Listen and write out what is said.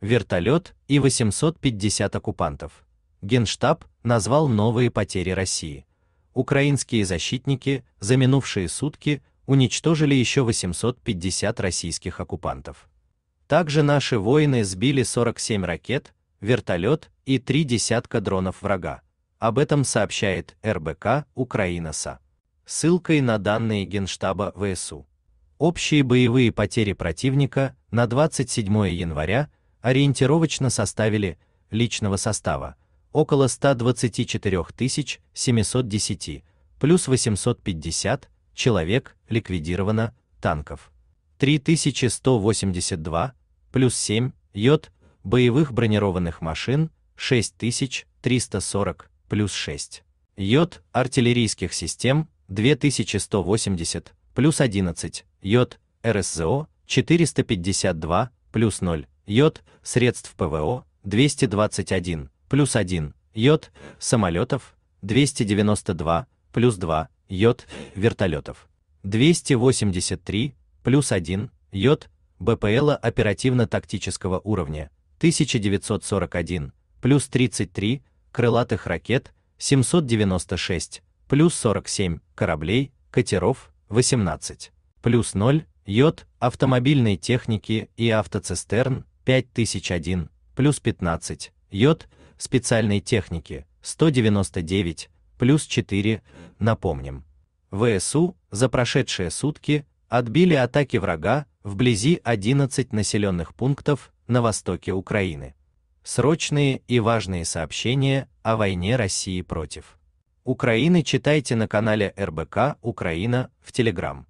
вертолет и 850 оккупантов. Генштаб назвал новые потери России. Украинские защитники за минувшие сутки уничтожили еще 850 российских оккупантов. Также наши воины сбили 47 ракет, вертолет и три десятка дронов врага. Об этом сообщает РБК Украина СА. Ссылкой на данные Генштаба ВСУ. Общие боевые потери противника на 27 января ориентировочно составили личного состава около 124 710 плюс 850 человек ликвидировано танков 3182 плюс 7 йод боевых бронированных машин 6340 плюс 6 йод артиллерийских систем 2180 плюс 11 йод РСЗО 452 плюс 0 йод, средств ПВО 221 плюс 1, йод, самолетов 292 плюс 2, йод, вертолетов 283 плюс 1, йод, БПЛа оперативно-тактического уровня 1941 плюс 33 крылатых ракет 796 плюс 47 кораблей, катеров 18 плюс 0 йод автомобильной техники и автоцистерн 5001, плюс 15, йод, специальной техники, 199, плюс 4, напомним. ВСУ за прошедшие сутки отбили атаки врага вблизи 11 населенных пунктов на востоке Украины. Срочные и важные сообщения о войне России против Украины читайте на канале РБК Украина в Телеграм.